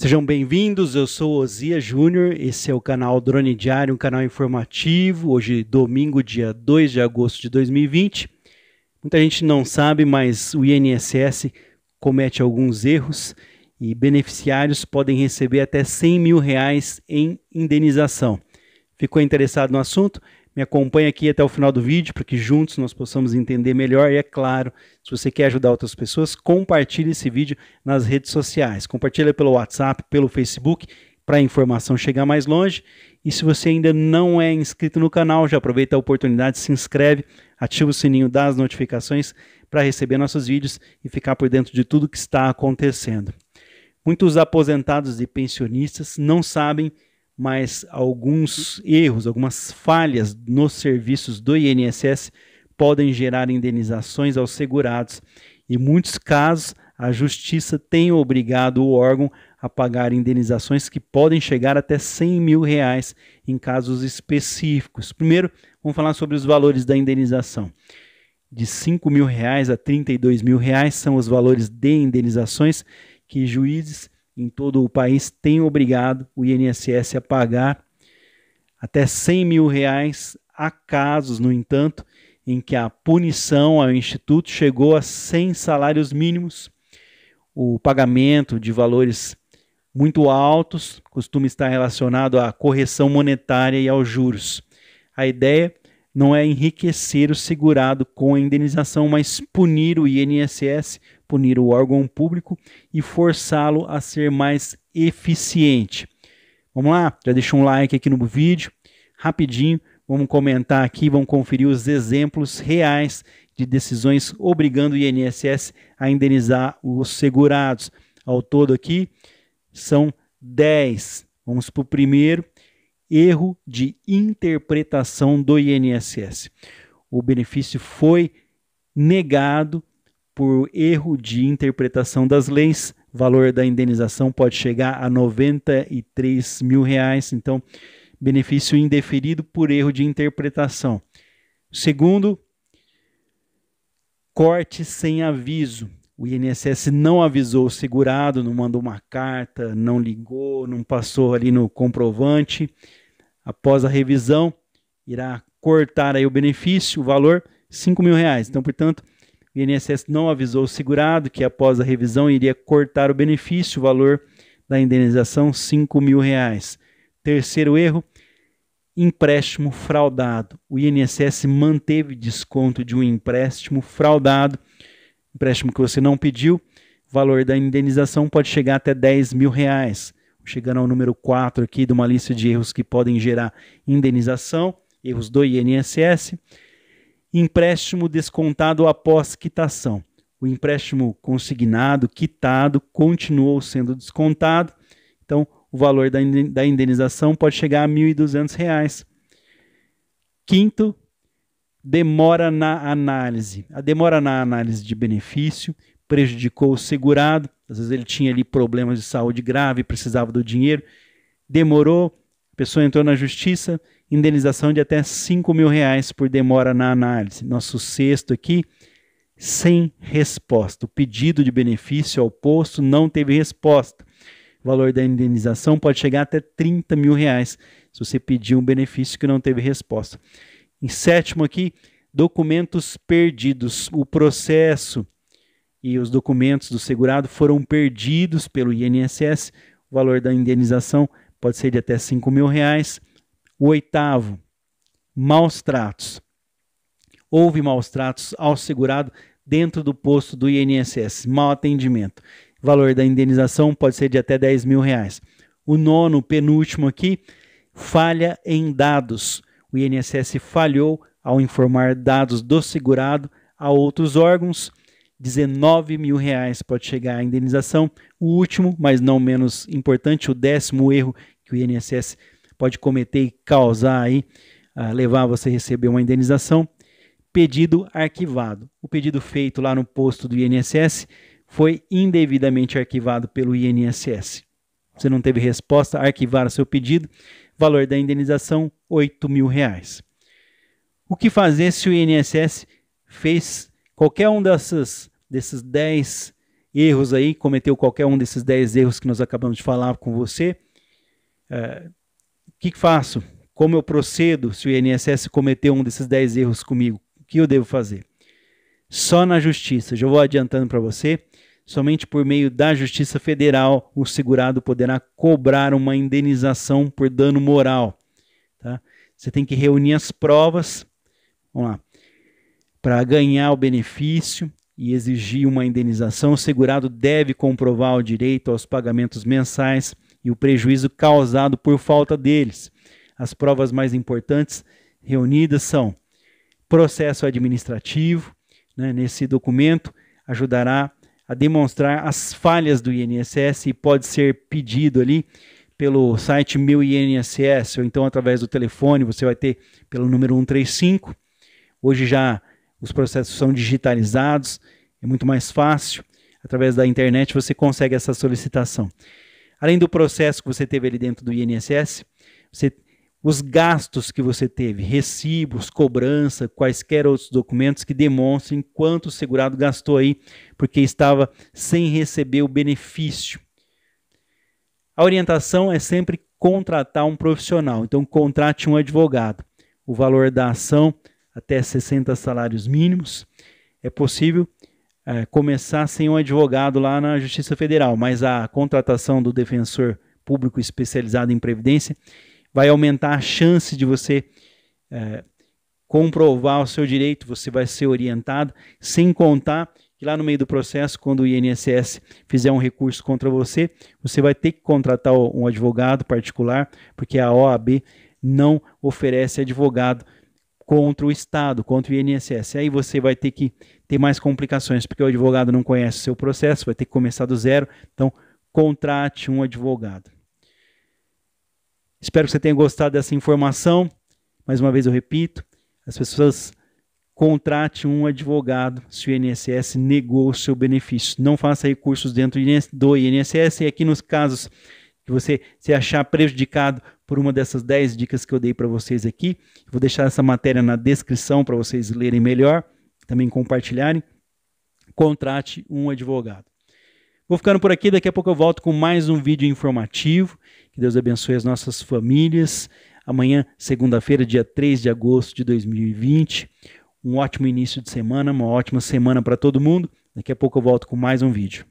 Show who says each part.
Speaker 1: Sejam bem-vindos, eu sou Ozia Júnior, esse é o canal Drone Diário, um canal informativo, hoje domingo, dia 2 de agosto de 2020. Muita gente não sabe, mas o INSS comete alguns erros e beneficiários podem receber até 100 mil reais em indenização. Ficou interessado no assunto? Me acompanha aqui até o final do vídeo para que juntos nós possamos entender melhor. E é claro, se você quer ajudar outras pessoas, compartilhe esse vídeo nas redes sociais. Compartilhe pelo WhatsApp, pelo Facebook, para a informação chegar mais longe. E se você ainda não é inscrito no canal, já aproveita a oportunidade, se inscreve, ativa o sininho das notificações para receber nossos vídeos e ficar por dentro de tudo que está acontecendo. Muitos aposentados e pensionistas não sabem mas alguns erros, algumas falhas nos serviços do INSS podem gerar indenizações aos segurados. Em muitos casos, a justiça tem obrigado o órgão a pagar indenizações que podem chegar até 100 mil reais em casos específicos. Primeiro, vamos falar sobre os valores da indenização. De 5 mil reais a 32 mil reais são os valores de indenizações que juízes em todo o país tem obrigado o INSS a pagar até 100 mil reais. Há casos, no entanto, em que a punição ao Instituto chegou a 100 salários mínimos. O pagamento de valores muito altos costuma estar relacionado à correção monetária e aos juros. A ideia é não é enriquecer o segurado com a indenização, mas punir o INSS, punir o órgão público e forçá-lo a ser mais eficiente. Vamos lá, já deixa um like aqui no vídeo, rapidinho, vamos comentar aqui, vamos conferir os exemplos reais de decisões obrigando o INSS a indenizar os segurados. Ao todo aqui são 10. Vamos para o primeiro erro de interpretação do INSS. O benefício foi negado por erro de interpretação das leis. O valor da indenização pode chegar a 93 mil reais. Então, benefício indeferido por erro de interpretação. Segundo, corte sem aviso o INSS não avisou o segurado, não mandou uma carta, não ligou, não passou ali no comprovante. Após a revisão, irá cortar aí o benefício, o valor, cinco mil reais. Então, portanto, o INSS não avisou o segurado que após a revisão iria cortar o benefício, o valor da indenização, cinco mil reais. Terceiro erro, empréstimo fraudado. O INSS manteve desconto de um empréstimo fraudado empréstimo que você não pediu, o valor da indenização pode chegar até 10 mil reais. Chegando ao número 4 aqui de uma lista de erros que podem gerar indenização, erros do INSS. Empréstimo descontado após quitação. O empréstimo consignado, quitado, continuou sendo descontado. Então, o valor da indenização pode chegar a R$ 1.200. Quinto, demora na análise. A demora na análise de benefício prejudicou o segurado, às vezes ele tinha ali problemas de saúde grave, precisava do dinheiro, demorou, a pessoa entrou na justiça, indenização de até 5 mil reais por demora na análise. Nosso sexto aqui, sem resposta. O pedido de benefício ao posto não teve resposta. O valor da indenização pode chegar até 30 mil reais se você pedir um benefício que não teve resposta. Em sétimo aqui, documentos perdidos. O processo e os documentos do segurado foram perdidos pelo INSS. O valor da indenização pode ser de até 5 mil reais. O oitavo, maus tratos. Houve maus tratos ao segurado dentro do posto do INSS, mal atendimento. O valor da indenização pode ser de até 10 mil reais. O nono, penúltimo aqui, falha em dados o INSS falhou ao informar dados do segurado a outros órgãos. 19 mil reais pode chegar a indenização. O último, mas não menos importante, o décimo erro que o INSS pode cometer e causar aí, uh, levar você a receber uma indenização. Pedido arquivado. O pedido feito lá no posto do INSS foi indevidamente arquivado pelo INSS. Você não teve resposta, arquivaram seu pedido. Valor da indenização 8 mil reais. O que fazer se o INSS fez qualquer um dessas, desses 10 erros aí, cometeu qualquer um desses 10 erros que nós acabamos de falar com você? É, o que, que faço? Como eu procedo se o INSS cometeu um desses 10 erros comigo? O que eu devo fazer? Só na justiça, já vou adiantando para você, somente por meio da Justiça Federal o segurado poderá cobrar uma indenização por dano moral Tá? Você tem que reunir as provas, para ganhar o benefício e exigir uma indenização. O segurado deve comprovar o direito aos pagamentos mensais e o prejuízo causado por falta deles. As provas mais importantes reunidas são processo administrativo, né, nesse documento ajudará a demonstrar as falhas do INSS e pode ser pedido ali pelo site 1000 INSS ou então através do telefone, você vai ter pelo número 135. Hoje já os processos são digitalizados, é muito mais fácil. Através da internet você consegue essa solicitação. Além do processo que você teve ali dentro do INSS, você, os gastos que você teve, recibos, cobrança, quaisquer outros documentos que demonstrem quanto o segurado gastou aí porque estava sem receber o benefício. A orientação é sempre contratar um profissional. Então, contrate um advogado. O valor da ação até 60 salários mínimos. É possível é, começar sem um advogado lá na Justiça Federal, mas a contratação do defensor público especializado em previdência vai aumentar a chance de você é, comprovar o seu direito, você vai ser orientado, sem contar que lá no meio do processo, quando o INSS fizer um recurso contra você, você vai ter que contratar um advogado particular, porque a OAB não oferece advogado contra o Estado, contra o INSS. Aí você vai ter que ter mais complicações, porque o advogado não conhece o seu processo, vai ter que começar do zero. Então, contrate um advogado. Espero que você tenha gostado dessa informação. Mais uma vez eu repito, as pessoas contrate um advogado se o INSS negou o seu benefício. Não faça recursos dentro do INSS. E aqui nos casos que você se achar prejudicado por uma dessas 10 dicas que eu dei para vocês aqui, vou deixar essa matéria na descrição para vocês lerem melhor, também compartilharem. Contrate um advogado. Vou ficando por aqui, daqui a pouco eu volto com mais um vídeo informativo. Que Deus abençoe as nossas famílias. Amanhã, segunda-feira, dia 3 de agosto de 2020 um ótimo início de semana, uma ótima semana para todo mundo. Daqui a pouco eu volto com mais um vídeo.